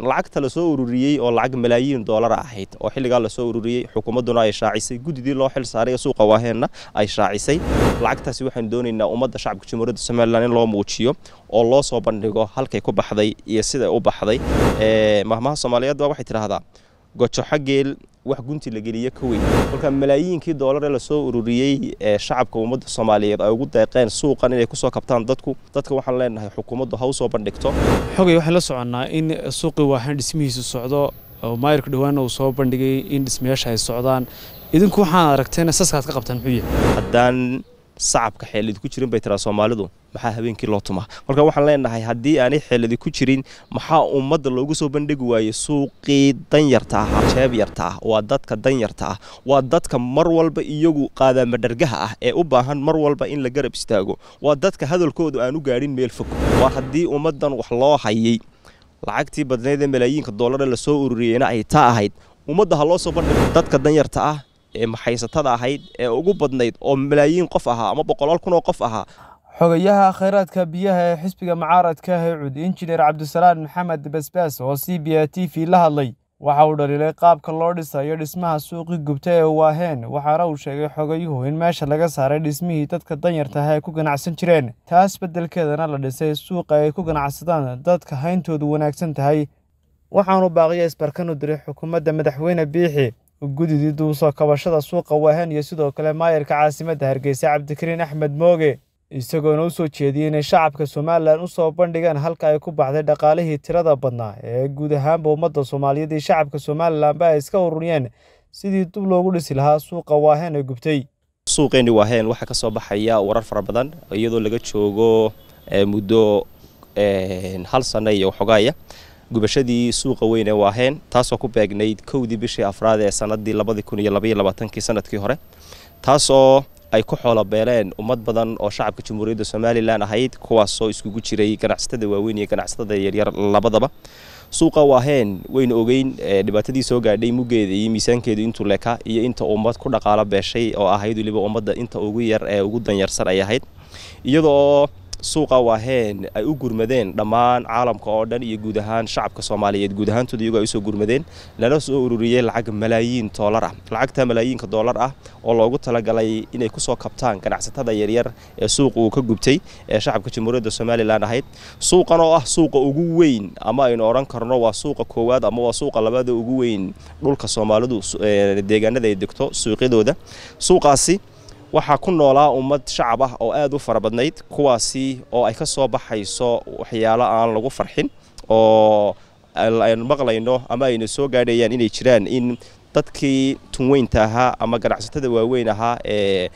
lacagta lasoo ururiyey oo lacag malaayiin doolara ahayd oo xilligaa lasoo ururiyey xukuumadduna ay shaacisay guddidii loo xil saaray ee suuqa waaheenna ay shaacisay lacagtaasi waxaanu doonaynaa ummadda shacabka jamhuuriyadda somalilan in loo muujiyo oo loo soo bandhigo halkay ku baxday iyo siday u baxday mahmaha soomaaliyeed baa waxay tidhaahdaa gojo xaggeel wax gunti la geliya ka weyn kolka malaayiinkii ee lasoo ururiyey ee shacabka ummadda soomaaliyeed ay ugu deeqeen suuqan inay kusoo kabtaan dadku dadka waxaan leenahay xukuumaddu ha soo bandhigto xogay waxaan la soconnaa in suuqii waaxaan dhismihiisu socdo maayirka dhowaanna uu soo bandhigay in dhismayaasha ay socdaan idinku waxaan aragteen saskaad ka qabtaan muxuu yahay haddaan sacabka xeeladi ku jirin bay tiraa soomaalidu maxaa habeenkii loo tumaa marka waxaan leenahay haddii aanay xeeladi ku jirin maxaa ummadda loogu soo bandhigi waayey suuqii danyarta ah jeeb yarta ah waa dadka danyarta ah waa dadka mar walba iyagu qaadaamadhargaha ah ee u baahan mar walba in la garab istaago waa dadka hadalkoodu aan u gaadhin meel fog waa haddii ummaddan wax loo hayay lacagtii badnayd ee malaayiinka doollar lasoo ururiyeyna ay taa ahayd ummadda ha loo soo bandhigo dadka danyarta ah maxaysatada ahayd ee ugu badnayd oo malaayiin qof ahaa ama boqolaal kun oo qof ahaa xogayaha khayraadka biyaha ee xisbiga mucaaradka heycud injineer cabdisalaan maxamed basbaas oo c b a t v la hadlay waxa uu dhaliilay qaabka loo dhisayo dhismaha suuqi gubta ee waaheen waxaana uu sheegay xogayuhu in meesha laga saaray dhismihii dadka danyarta danyartaha ay ku ganacsan jireen taas beddelkeedana la dhisay suuqa ay ku ganacsadaan dadka hayntoodu wanaagsan tahay waxaanu baaqiya isbarkanu diray xukuumadda madaxweyne biixi gudidii duusoo kabashada suuqa waahan iyo sidoo kale maayarka caasimadda hargeysa cabdikariin axmed mooge isagoona u soo jeediyey inay shacabka somalilan u soo bandhigaan halka ay ku baxday dhaqaalihii tirada badnaa ee guud ahaanba ummadda soomaaliyeed iyo shacabka somalilanba ay iska ururiyeen sidii dub loogu dhisi lahaa suuqa waahen ee gubtay suuqeeni waaheen waxaa ka soo baxaya warar fara badan iyadoo laga joogo eh, muddo eh, hal sanna iyo waxogaaya gubashadii suuqa weyn ee waaheen taasoo ku beegnayd kowdii bishii afraad ee sanadii labadii sanadkii hore taasoo ay ku xoolabeeleen ummad badan oo shacabka jamhuuriyadda somalilan ahayd kuwaasoo iskugu jiray ganacsatada waaweyn iyo ganacsatada yaryar labadaba suuqa waaheen wayna ogeyn dhibaatadii soo gaadhay muggeeda iyo miisaankeedu intuu leka iyo inta ummad ku dhaqaalo beeshay oo ahayd weliba ummadda inta ugu yar ee ugu danyarsan ay ahayd iyadoo suuqa waaheen ay u gurmadeen dhammaan caalamka oo dhan iyo guud ahaan shacabka soomaaliyeed guud ahaantooda iyagu ay usoo gurmadeen lana soo ururiyey lacag malaayiin doolar ah lacagta malaayiinka doolar ah oo loogu talagalay inay kusoo kabtaan ganacsatada yaryar ee suuqa uu ka gubtay ee shacabka jamhuuriyadda somalilan ahayd suuqan oo ah suuqa ugu weyn ama aynu odhan karno waa suuqa koowaad ama waa suuqa labaada ugu weyn dhulka soomaalidu deegaanada ay degto suuqyadooda suuqaasi waxaa ku noolaa ummad shacab ah oo aada u fara badnayd kuwaasi oo ay ka soo baxayso waxyaalo aan lagu farxin oo aynu maqlayno ama ayna soo gaadhayaan inay jiraan in dadkii tunweynta ahaa ama ganacsatada waaweyn ahaa ee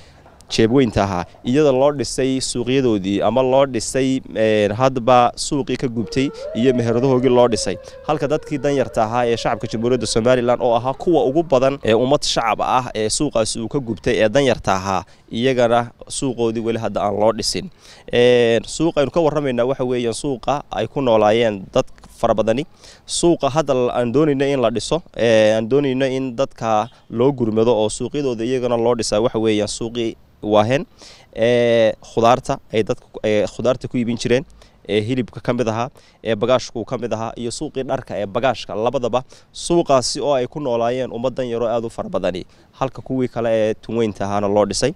jeebweynta ahaa iyada loo dhisay suuqyadoodii ama loo dhisay eh, hadba suuqii ka gubtay iyo meheradahoogii loo dhisay halka dadkii danyarta ahaa ee shacabka jamhuuriyadda somalilan oo ahaa kuwa ugu badan ee ummad shacab ah ee suuqaasi uu ka gubtay ee danyarta ahaa iyagana suuqoodii weli hadda aan loo dhisin suuq aynu ka warramaynaa waxa weeyaan suuqa ay ku noolaayeen dad fara badani suuqa hadda aan doonayno in la dhiso aan doonayno in dadka loo gurmado oo suuqyadooda iyagana loo dhisaa waxa weeyaan suuqii waaheen ee khudaarta ay dadka khudaarta ku iibin jireen ee hilibka ka mid ahaa ee bagaashku ka mid ahaa iyo suuqii dharka ee bagaashka labadaba suuqaasi oo ay ku noolaayeen ummadan yaroo aad u fara badani halka kuwii kale ee tunweynta ahaana loo dhisay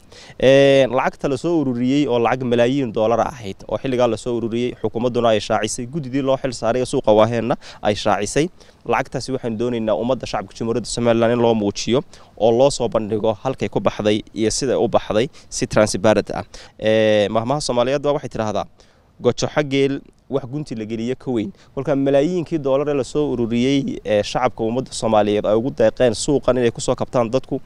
lacagta lasoo ururiyey oo lacag malaayiin doolara ah ahayd oo xilligaa lasoo ururiyey xukuumadduna ay shaacisay gudidii loo xil saaray ee suuqa waaheenna ay shaacisay lacagtaasi waxaanu doonaynaa ummadda shacabka jamhuuriyadda somalilan in loo muujiyo oo loo soo bandhigo halkay ku baxday iyo siday u baxday si transparent ah mahmaha soomaaliyeed baa waxay tidhaahdaa gojo xaggee wax gunti la geliya ka weyn kolka malaayiinkii doolare lasoo ururiyey ee shacabka ummadda soomaaliyeed ay ugu deeqeen suuqan inay kusoo kabtaan dadku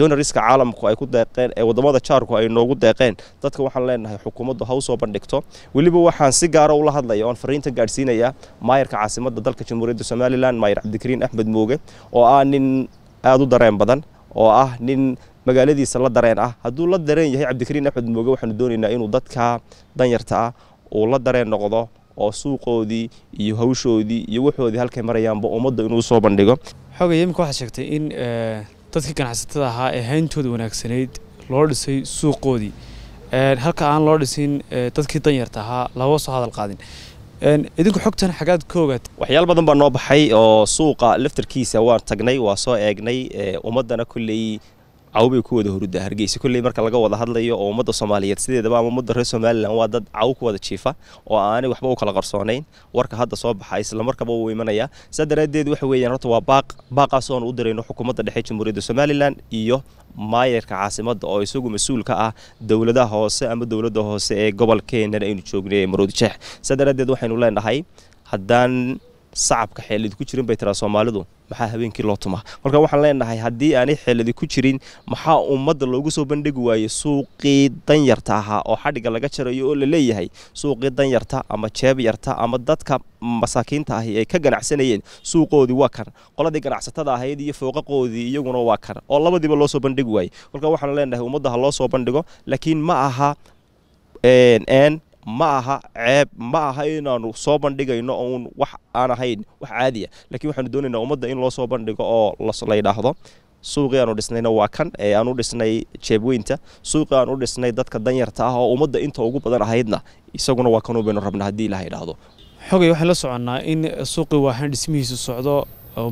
donariska caalamku ay ku deeqeen ee wadamada jaarku ay noogu deeqeen dadka waxaan leenahay xukuumaddu ha usoo bandhigto weliba waxaan si gaara ah ula hadlaya oon fariinta gaadhsiinayaa maayarka caasimadda dalka jamhuuriyadda somalilan maayar cabdikariin axmed muuge oo ah nin aada u dareen badan oo ah nin magaaladiisa la dareen ah hadduu la dareen yahay cabdikariin axmed muuge waxaanu doonaynaa inuu dadka danyarta ah uu la dareen noqdo oo suuqoodii iyo hawshoodii iyo wuxoodii halkay marayaanba ummadda inuu soo bandhigo xogay iminka waxaa sheegtay in eh, dadkii ganacsatada ahaa ee hayntooda wanaagsanayd loo dhisay suuqoodii halka aan loo dhisin eh, dadkii danyarta ahaa laba soo hadal qaadin idinku xogtan xagaad ka waxyaal badan baa noo baxay oo suuqa laftarkiisa waan tagnay waa soo eegnay eh, ummaddana kulley caw bay ku wada horuddaa hargeysa kolley marka laga wada hadlayo oo ummadda soomaaliyeed sideedaba ama ummadda reer somalilan waa dad caw ku wada jiifa oo aanay waxba u kala qarsoonayn warka hadda soo baxa islamarkaba uu imanayaa saa daraaddeed waxa weeyaan horta waa baaq baaqaas u dirayno xukuumadda dhexe jamhuuriyadda somalilan iyo maayarka caasimadda oo isagu mas-uul ka ah dowladaha hoose ama dowladda hoose ee gobolkeenana aynu joognay ee maroodijeex saa daraaddeed waxaynu leenahay haddaan sacabka xeeladi ku jirin bay tiraa soomaalidu maxaa habeenkii loo tumaa marka waxaan leenahay haddii aanay xeeladi ku jirin maxaa ummadda loogu soo bandhigi waayey suuqii danyarta ahaa oo xadhigga laga jarayo oo la leeyahay suuqii danyarta ama jeeb yarta ama dadka masaakiinta ahi ay ka ganacsanayeen suuqoodii waa kan qoladii ganacsatada ahayd iyo fooqaqoodii iyaguna waa kan oo labadiiba loosoo bandhigi waayey marka waxaan leenahay ummadda ha loo soo bandhigo laakiin ma aha n ma aha ceeb ma aha inaanu soo bandhigayno un wax aan ahayn wax caadiya ah. lakiin waxaanu doonaynaa ummadda in loo soo bandhigo oo la ydhaahdo suuqii aanu dhisnayna waa kan ee aanu dhisnay jeebweynta suuqii aanu dhisnay dadka danyarta ah oo ummadda inta ugu badan ahaydna isaguna waa kanuu baynu rabna haddii ilaah idhaahdo xogay waxaan la soconnaa in suuqii waaxan dhismihiisa socdo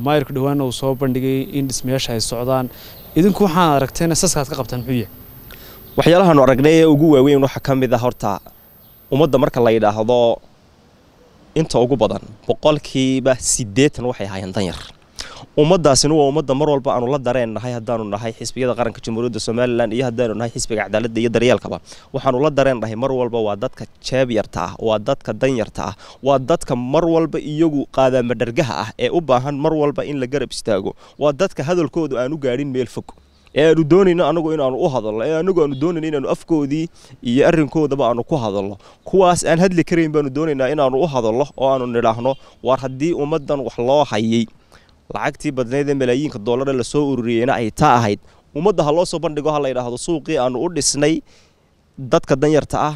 maayirka dhowaanna uu soo bandhigay in dhismayaasha ay socdaan idinku waxaan aragteen saskaad ka qabtaan muxuu yahay waxyaalahaanu aragnay ee ugu waaweyn waxaa ka mid ah horta ummadda marka la yidhaahdo inta ugu badan boqolkiiba sideetan waxay ahaayeen danyar ummaddaasina waa ummadda mar walba aanu la dareen nahay haddaanu nahay xisbiyada qaranka jamhuuriyadda somalilan iyo haddaanu nahay xisbiga cadaaladda iyo daryeelkaba waxaanu la dareennahay nahay mar walba waa dadka jaabyarta ah waa dadka danyarta ah waa dadka mar walba iyagu qaadaamadhargaha ah ee u baahan mar walba in la garab istaago waa dadka hadalkoodu aanu gaadhin meel fog ee aanu doonayno anagu inaanu u hadalno ee anagu aanu doonayno inaanu afkoodii iyo arrinkoodaba aanu ku hadalno kuwaas aan hadli karayn baanu doonaynaa inaanu u hadalno oo aanu nidhaahno waar haddii ummaddan wax loo hayay lacagtii badnayd ee malaayiinka doolare lasoo ururiyeyna ay taa ahayd ummadda ha loo soo bandhigo ha la yidhaahdo suuqii aanu u dhisnay dadka danyarta ah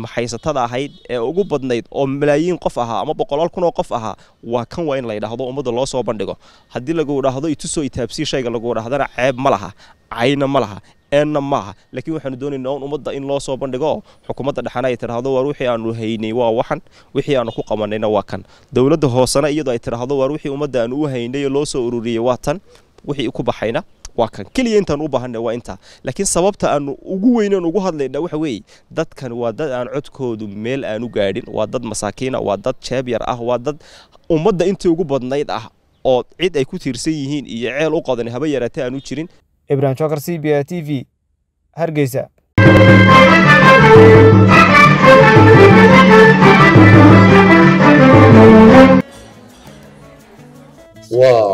maxaysatada ahayd ee ugu badnayd oo malaayiin qof ahaa ama boqolaal kun oo qof ahaa waa kan waa in la ydhaahdo ummadda loo soo bandhigo haddii lagu dhaahdo itusoo itaabsii shayga lagu dhahdana ceeb ma laha cayna ma laha eenna maaha laakiin waxaanu doonaynaa un ummadda in loo soo bandhigo xukuumadda dhexana ay tidhaahdo waar wixii aanu haynay waa waxan wixii aanu ku qabanayna waa kan dowladda hoosena iyadoo ay tidhaahdo waar wixii ummadda aanu u haynay ee loo soo ururiyey waa tan wixii ku baxayna waa kan keliya intaan u baahanay waa intaa laakiin sababta aanu ugu weynan ugu hadlayna waxa weeye dadkan waa dad aan codkoodu meel aanu gaadhin waa dad masaakiina waa dad jeeb yar ah waa dad ummadda intii ugu badnayd ah oo cid ay ku tiirsan yihiin iyo ceel u qadan haba yaraatee aanu jirin ibrahim jokar c b a t v hargeysa Wow